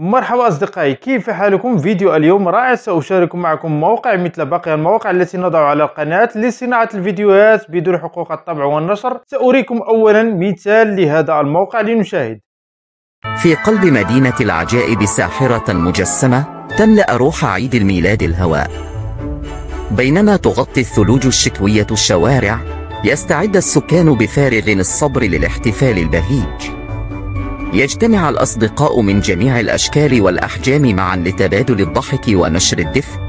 مرحبا أصدقائي كيف حالكم فيديو اليوم رائع سأشارك معكم موقع مثل باقي المواقع التي نضع على القناة لصناعة الفيديوهات بدون حقوق الطبع والنشر سأريكم أولا مثال لهذا الموقع لنشاهد في قلب مدينة العجائب ساحرة مجسمة تملأ روح عيد الميلاد الهواء بينما تغطي الثلوج الشتوية الشوارع يستعد السكان بفارغ الصبر للاحتفال البهيج يجتمع الأصدقاء من جميع الأشكال والأحجام معا لتبادل الضحك ونشر الدفء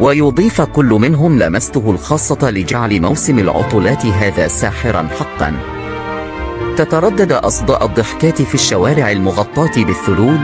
ويضيف كل منهم لمسته الخاصة لجعل موسم العطلات هذا ساحرا حقا تتردد أصداء الضحكات في الشوارع المغطاة بالثلوج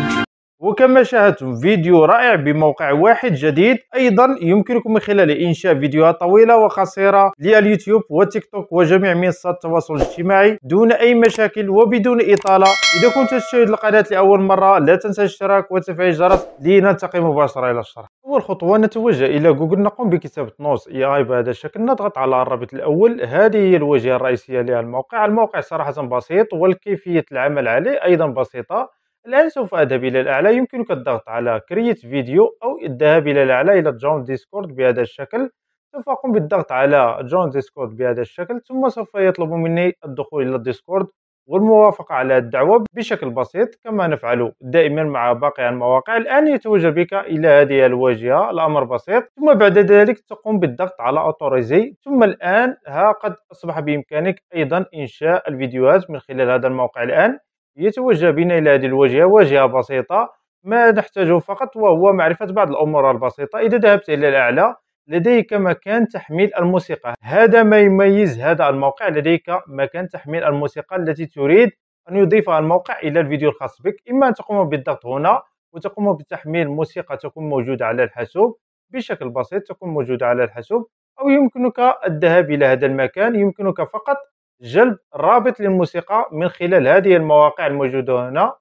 وكما شاهدتم فيديو رائع بموقع واحد جديد ايضا يمكنكم من خلاله انشاء فيديوهات طويله وقصيره لليوتيوب وتيك توك وجميع منصات التواصل الاجتماعي دون اي مشاكل وبدون اطاله اذا كنت تشاهد القناه لاول مره لا تنسى الاشتراك وتفعيل الجرس لنلتقي مباشره الى الشرح اول خطوه نتوجه الى جوجل نقوم بكتابه نوز اي اي بهذا الشكل نضغط على الرابط الاول هذه هي الواجهه الرئيسيه للموقع الموقع صراحه بسيط والكيفيه العمل عليه ايضا بسيطه الآن سوف أذهب إلى الأعلى يمكنك الضغط على كرييت فيديو أو الذهاب إلى الأعلى إلى جون ديسكورد بهذا الشكل سوف أقوم بالضغط على جون ديسكورد بهذا الشكل ثم سوف يطلب مني الدخول إلى ديسكورد والموافقة على الدعوة بشكل بسيط كما نفعل دائما مع باقي المواقع الآن يتوجه بك إلى هذه الواجهة الأمر بسيط ثم بعد ذلك تقوم بالضغط على أوتوريزي ثم الآن ها قد أصبح بإمكانك أيضا إنشاء الفيديوهات من خلال هذا الموقع الآن يتوجه بنا إلى هذه الواجهة واجهة بسيطة ما نحتاجه فقط وهو معرفة بعض الأمور البسيطة إذا ذهبت إلى الأعلى لديك مكان تحميل الموسيقى هذا ما يميز هذا الموقع لديك مكان تحميل الموسيقى التي تريد أن يضيفها الموقع إلى الفيديو الخاص بك إما أن تقوم بالضغط هنا وتقوم بتحميل موسيقى تكون موجودة على الحاسوب بشكل بسيط تكون موجودة على الحاسوب أو يمكنك الذهاب إلى هذا المكان يمكنك فقط جلب رابط للموسيقى من خلال هذه المواقع الموجودة هنا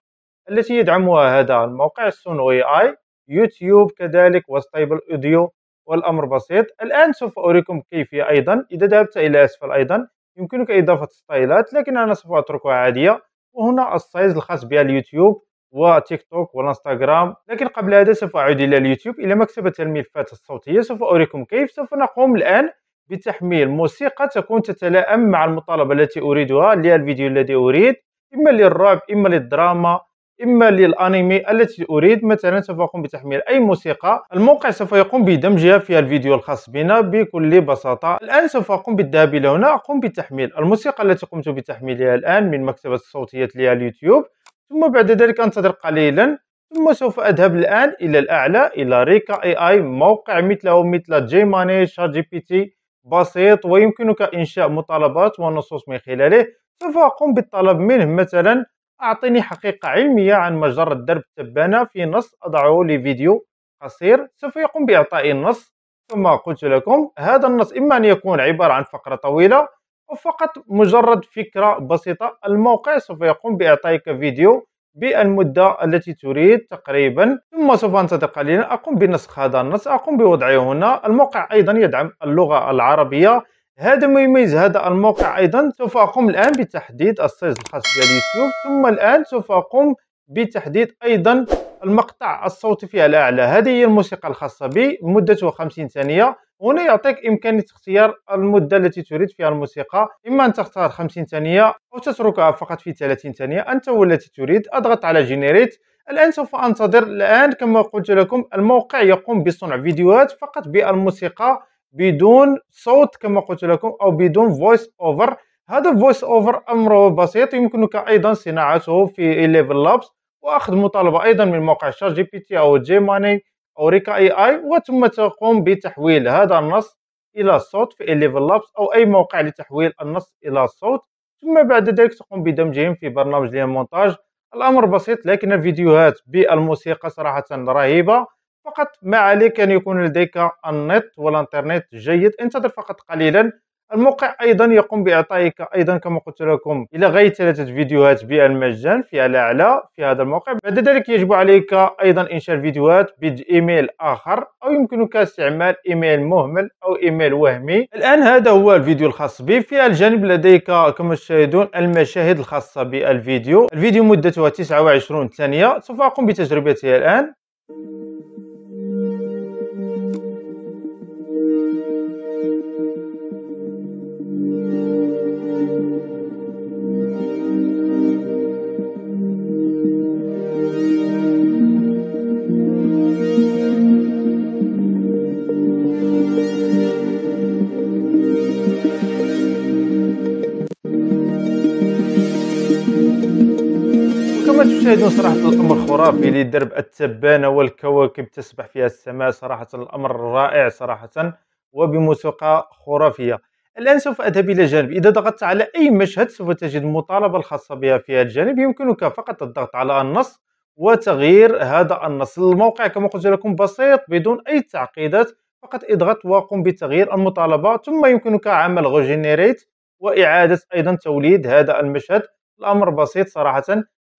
التي يدعمها هذا الموقع السونوي اي يوتيوب كذلك وستيبل اوديو والامر بسيط الان سوف اريكم كيفيه ايضا اذا ذهبت الى اسفل ايضا يمكنك اضافه ستايلات لكن انا سوف اتركها عاديه وهنا السايز الخاص بها اليوتيوب وتيك توك والانستغرام لكن قبل هذا سوف اعود الى اليوتيوب الى مكتبه الملفات الصوتيه سوف اريكم كيف سوف نقوم الان بتحميل موسيقى تكون تتلائم مع المطالبة التي أريدها للفيديو الذي أريد إما للرعب إما للدراما إما للأنمي التي أريد مثلا سوف أقوم بتحميل أي موسيقى الموقع سوف يقوم بدمجها في الفيديو الخاص بنا بكل بساطة الآن سوف أقوم بالذهاب إلى هنا أقوم بتحميل الموسيقى التي قمت بتحميلها الآن من مكتبة الصوتية لليوتيوب ثم بعد ذلك أنتظر قليلا ثم سوف أذهب الآن إلى الأعلى إلى ريكا اي اي موقع مثله مثل جيماني شات جي بي تي بسيط ويمكنك إنشاء مطالبات ونصوص من خلاله سوف أقوم بالطلب منه مثلا أعطني حقيقة علمية عن مجرى درب التبانة في نص أضعه لفيديو قصير سوف يقوم بإعطائي النص كما قلت لكم هذا النص إما أن يكون عبارة عن فقرة طويلة أو فقط مجرد فكرة بسيطة الموقع سوف يقوم بإعطائك فيديو بالمدة التي تريد تقريبا ثم سوف انتظر قليلا أقوم بنسخ هذا النص أقوم بوضعه هنا الموقع أيضا يدعم اللغة العربية هذا ما يميز هذا الموقع أيضا سوف أقوم الآن بتحديد السايز الخاص باليوتيوب ثم الآن سوف أقوم بتحديد أيضا المقطع الصوتي في الأعلى هذه هي الموسيقى الخاصة بي مدتها 50 ثانية هنا يعطيك إمكانية اختيار المدة التي تريد فيها الموسيقى إما أن تختار 50 ثانية أو تتركها فقط في 30 ثانية أنت والتي تريد أضغط على جينيريت الآن سوف أنتظر الآن كما قلت لكم الموقع يقوم بصنع فيديوهات فقط بالموسيقى بدون صوت كما قلت لكم أو بدون فويس أوفر هذا فويس أوفر أمره بسيط يمكنك أيضا صناعته في 11 لابس وأخذ مطالبة أيضا من موقع شات جي بي تي أو جيماني اوريكا اي اي وثم تقوم بتحويل هذا النص الى صوت في ليفل لابس او اي موقع لتحويل النص الى صوت ثم بعد ذلك تقوم بدمجهم في برنامج المونتاج الامر بسيط لكن الفيديوهات بالموسيقى صراحه رهيبه فقط ما عليك ان يكون لديك النت والانترنت جيد انتظر فقط قليلا الموقع ايضا يقوم باعطائك ايضا كما قلت لكم الى غير ثلاثه فيديوهات بالمجان في الاعلى في هذا الموقع بعد ذلك يجب عليك ايضا انشاء فيديوهات بايميل اخر او يمكنك استعمال ايميل مهمل او ايميل وهمي الان هذا هو الفيديو الخاص بي في الجانب لديك كما تشاهدون المشاهد الخاصه بالفيديو الفيديو مدتها 29 ثانيه سوف اقوم بتجربتها الان مشاهدين صراحة الأمر خرافي اللي درب التبانة والكواكب تسبح فيها السماء صراحة الأمر رائع صراحة وبموسيقى خرافية الآن سوف أذهب إلى جانب إذا ضغطت على أي مشهد سوف تجد المطالبة الخاصة بها في هذا الجانب يمكنك فقط الضغط على النص وتغيير هذا النص الموقع كما قلت لكم بسيط بدون أي تعقيدات فقط اضغط وقم بتغيير المطالبة ثم يمكنك عمل غوجينيريت وإعادة أيضا توليد هذا المشهد الأمر بسيط صراحة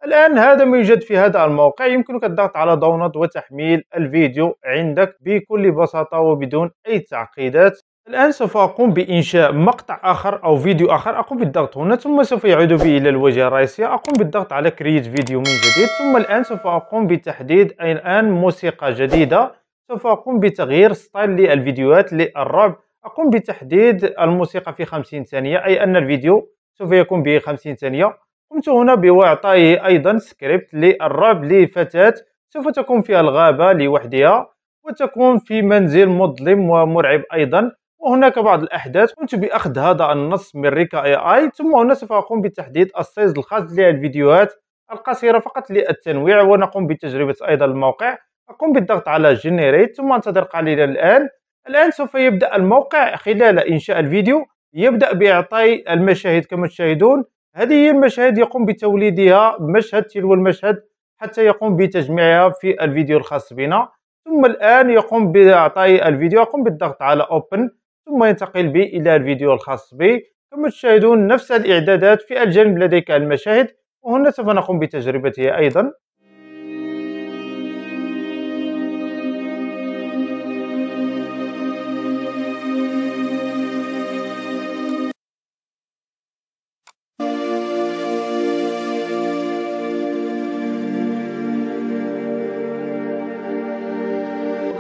الآن هذا ما يوجد في هذا الموقع يمكنك الضغط على داونلود وتحميل الفيديو عندك بكل بساطة وبدون أي تعقيدات الآن سوف أقوم بإنشاء مقطع آخر أو فيديو آخر أقوم بالضغط هنا ثم سوف يعود بي إلى الواجهة الرئيسية أقوم بالضغط على كرييت فيديو من جديد ثم الآن سوف أقوم بتحديد الآن موسيقى جديدة سوف أقوم بتغيير ستايل للفيديوهات للرعب أقوم بتحديد الموسيقى في 50 ثانية أي أن الفيديو سوف يكون به 50 ثانية قمت هنا بوعطائه أيضا سكريبت للرعب لفتاة سوف تكون في الغابة لوحدها وتكون في منزل مظلم ومرعب أيضا وهناك بعض الأحداث قمت بأخذ هذا النص من ريكا اي اي ثم هنا سوف أقوم بتحديد السايز الخاص للفيديوهات القصيرة فقط للتنويع ونقوم بتجربة أيضا الموقع أقوم بالضغط على جنريت ثم انتظر قليلا الآن الآن سوف يبدأ الموقع خلال إنشاء الفيديو يبدأ بإعطاء المشاهد كما تشاهدون هذه هي المشاهد يقوم بتوليدها مشهد تلو المشهد حتى يقوم بتجميعها في الفيديو الخاص بنا ثم الآن يقوم بإعطاء الفيديو يقوم بالضغط على اوبن ثم ينتقل بي إلى الفيديو الخاص بي ثم تشاهدون نفس الإعدادات في الجانب لديك المشاهد وهنا سوف نقوم بتجربتها أيضا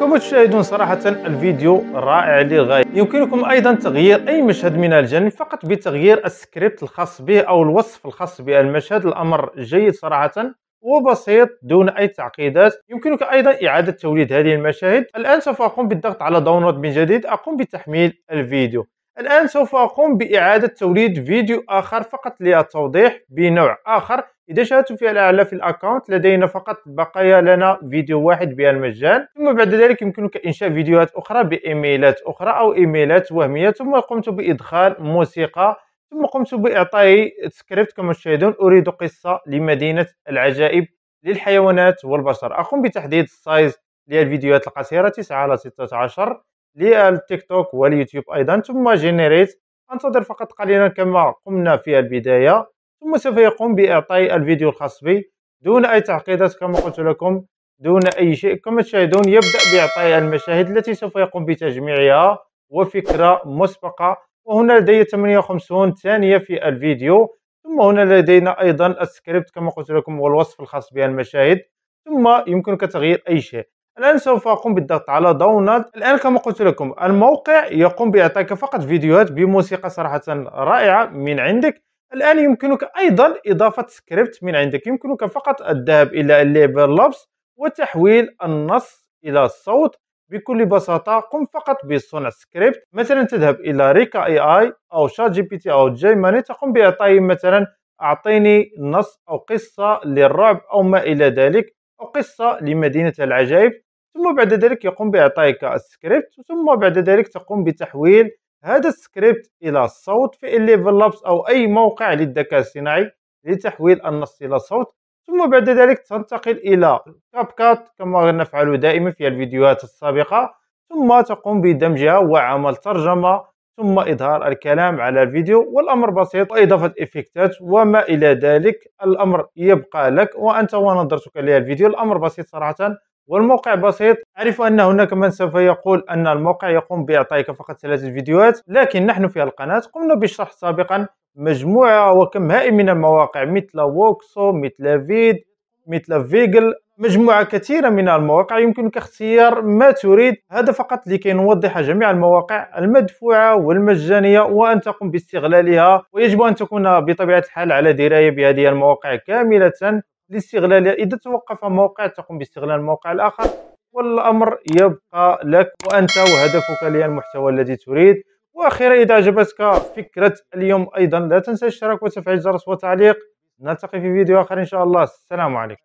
كما تشاهدون صراحة الفيديو رائع للغاية يمكنكم أيضا تغيير أي مشهد من الجانب فقط بتغيير السكريبت الخاص به أو الوصف الخاص بالمشهد الأمر جيد صراحة وبسيط دون أي تعقيدات يمكنك أيضا إعادة توليد هذه المشاهد الآن سوف أقوم بالضغط على داونلود من جديد أقوم بتحميل الفيديو الآن سوف أقوم بإعادة توليد فيديو آخر فقط للتوضيح بنوع آخر اذا شاهدتم في الاعلى في الاكونت لدينا فقط بقايا لنا فيديو واحد بالمجان ثم بعد ذلك يمكنك انشاء فيديوهات اخرى بايميلات اخرى او ايميلات وهميه ثم قمت بادخال موسيقى ثم قمت بإعطاء سكريبت كما تشاهدون اريد قصه لمدينه العجائب للحيوانات والبشر اقوم بتحديد السايز للفيديوهات القصيره 9 على 16 للتيك توك واليوتيوب ايضا ثم جينيريت انتظر فقط قليلا كما قمنا في البدايه ثم سوف يقوم باعطاء الفيديو الخاص بي دون أي تعقيدات كما قلت لكم دون أي شيء كما تشاهدون يبدأ باعطاء المشاهد التي سوف يقوم بتجميعها وفكرة مسبقة وهنا لدي 58 ثانية في الفيديو ثم هنا لدينا أيضا السكريبت كما قلت لكم والوصف الخاص بالمشاهد ثم يمكنك تغيير أي شيء الآن سوف أقوم بالضغط على داونلود الآن كما قلت لكم الموقع يقوم بإعطائك فقط فيديوهات بموسيقى صراحة رائعة من عندك الان يمكنك ايضا اضافه سكريبت من عندك يمكنك فقط الذهاب الى الليبر لابس وتحويل النص الى الصوت بكل بساطة قم فقط بصنع سكريبت مثلا تذهب إلى ريكا اي اي أو شات جي بي تي أو جيماني تقوم بإعطائه مثلا أعطيني نص أو قصة للرعب أو ما إلى ذلك أو قصة لمدينة العجائب ثم بعد ذلك يقوم بإعطائك السكريبت ثم بعد ذلك تقوم بتحويل هذا السكريبت الى صوت في الليفل لابس او اي موقع للذكاء الصناعي لتحويل النص الى صوت ثم بعد ذلك تنتقل الى كاب كات كما نفعل دائما في الفيديوهات السابقه ثم تقوم بدمجها وعمل ترجمه ثم اظهار الكلام على الفيديو والامر بسيط واضافه افكتات وما الى ذلك الامر يبقى لك وانت ونظرتك للفيديو الامر بسيط صراحه والموقع بسيط أعرف أن هناك من سوف يقول أن الموقع يقوم بإعطائك فقط ثلاثة فيديوهات لكن نحن في القناة قمنا بالشرح سابقا مجموعة وكم هائل من المواقع مثل ووكسو مثل فيد مثل فيجل مجموعة كثيرة من المواقع يمكنك اختيار ما تريد هذا فقط لكي نوضح جميع المواقع المدفوعة والمجانية وأن تقوم باستغلالها ويجب أن تكون بطبيعة الحال على دراية بهذه المواقع كاملة لاستغلالها إذا توقف موقع تقوم باستغلال موقع الآخر والأمر يبقى لك وأنت وهدفك للمحتوى الذي تريد وأخيرا إذا عجبتك فكرة اليوم أيضا لا تنسى الاشتراك وتفعيل جرس وتعليق نلتقي في فيديو آخر إن شاء الله السلام عليكم